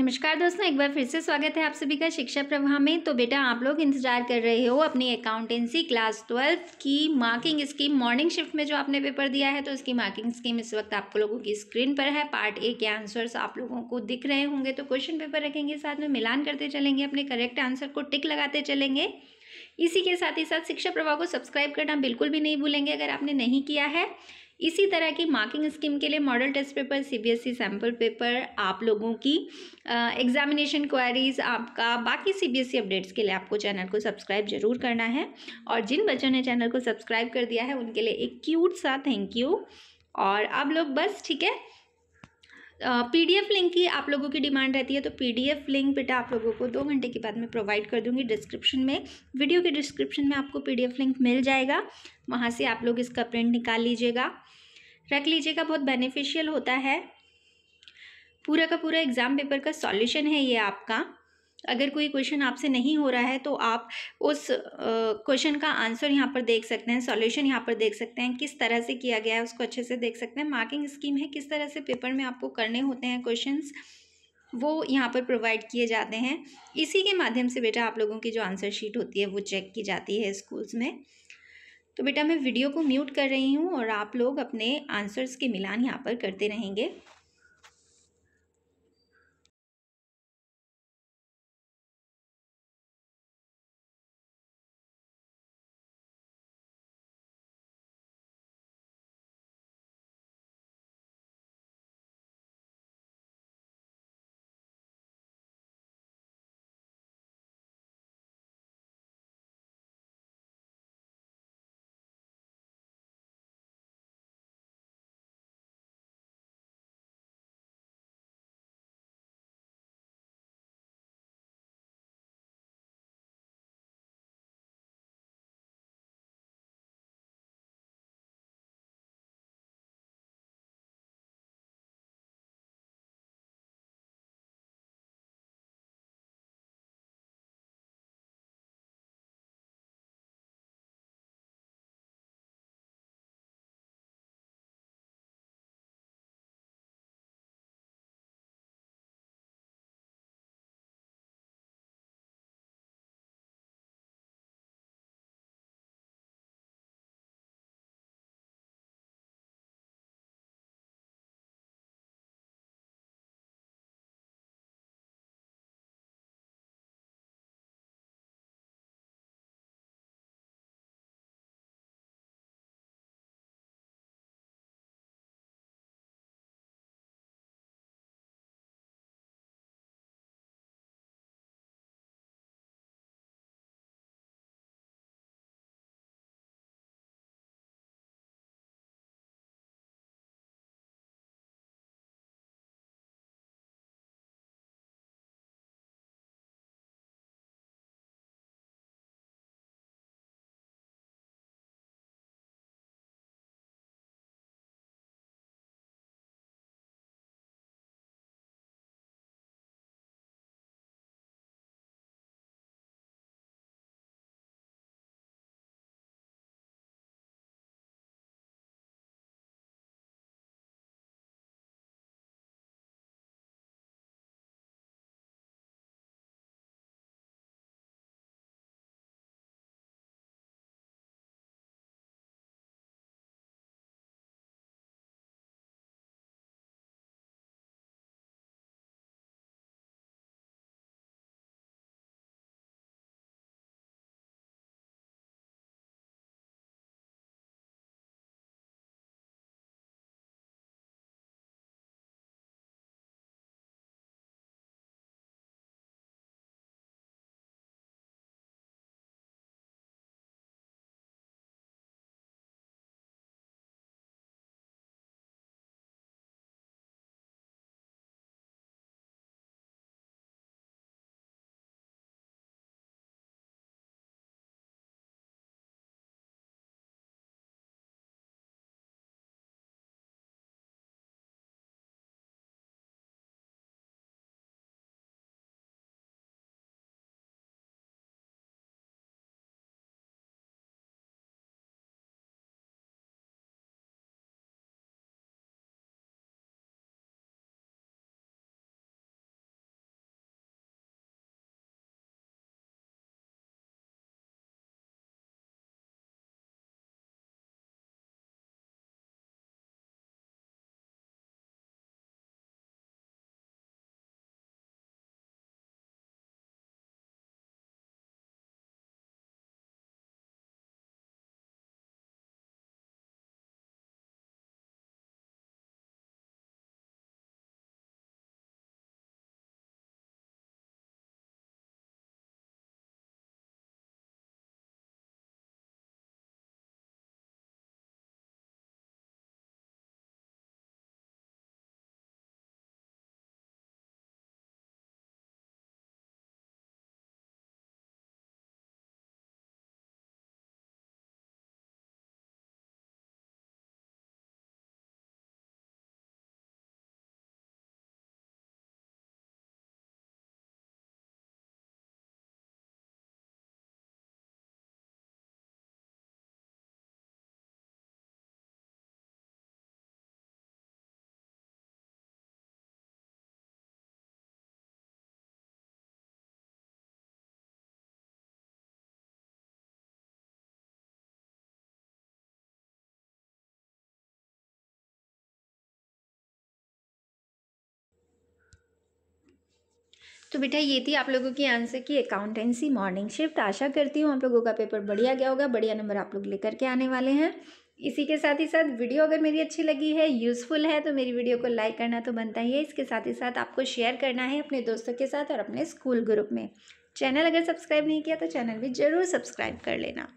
नमस्कार दोस्तों एक बार फिर से स्वागत है आप सभी का शिक्षा प्रवाह में तो बेटा आप लोग इंतजार कर रहे हो अपनी अकाउंटेंसी क्लास ट्वेल्थ की मार्किंग स्कीम मॉर्निंग शिफ्ट में जो आपने पेपर दिया है तो इसकी मार्किंग स्कीम इस वक्त आप लोगों की स्क्रीन पर है पार्ट ए के आंसर्स आप लोगों को दिख रहे होंगे तो क्वेश्चन पेपर रखेंगे साथ में मिलान करते चलेंगे अपने करेक्ट आंसर को टिक लगाते चलेंगे इसी के साथ ही साथ शिक्षा प्रवाह को सब्सक्राइब करना बिल्कुल भी नहीं भूलेंगे अगर आपने नहीं किया है इसी तरह की मार्किंग स्कीम के लिए model test paper CBSE sample paper आप लोगों की एग्जामिनेशन क्वारीज आपका बाकी सीबीएसई अपडेट्स e के लिए आपको चैनल को सब्सक्राइब जरूर करना है और जिन बच्चों ने चैनल को सब्सक्राइब कर दिया है उनके लिए एक क्यूट सा थैंक यू और आप लोग बस ठीक है पीडीएफ लिंक की आप लोगों की डिमांड रहती है तो पीडीएफ लिंक बेटा आप लोगों को दो घंटे के बाद मैं प्रोवाइड कर दूंगी डिस्क्रिप्शन में वीडियो के डिस्क्रिप्शन में आपको पीडीएफ लिंक मिल जाएगा वहाँ से आप लोग इसका प्रिंट निकाल लीजिएगा रख लीजिएगा बहुत बेनिफिशियल होता है पूरा का पूरा एग्ज़ाम पेपर का सॉल्यूशन है ये आपका अगर कोई क्वेश्चन आपसे नहीं हो रहा है तो आप उस क्वेश्चन का आंसर यहाँ पर देख सकते हैं सॉल्यूशन यहाँ पर देख सकते हैं किस तरह से किया गया है उसको अच्छे से देख सकते हैं मार्किंग स्कीम है किस तरह से पेपर में आपको करने होते हैं क्वेश्चंस वो यहाँ पर प्रोवाइड किए जाते हैं इसी के माध्यम से बेटा आप लोगों की जो आंसर शीट होती है वो चेक की जाती है स्कूल्स में तो बेटा मैं वीडियो को म्यूट कर रही हूँ और आप लोग अपने आंसर्स के मिलान यहाँ पर करते रहेंगे तो बेटा ये थी आप लोगों की आंसर की अकाउंटेंसी मॉर्निंग शिफ्ट आशा करती हूँ आप लोगों का पेपर बढ़िया गया होगा बढ़िया नंबर आप लोग लेकर के आने वाले हैं इसी के साथ ही साथ वीडियो अगर मेरी अच्छी लगी है यूज़फुल है तो मेरी वीडियो को लाइक करना तो बनता ही है इसके साथ ही साथ आपको शेयर करना है अपने दोस्तों के साथ और अपने स्कूल ग्रुप में चैनल अगर सब्सक्राइब नहीं किया तो चैनल भी ज़रूर सब्सक्राइब कर लेना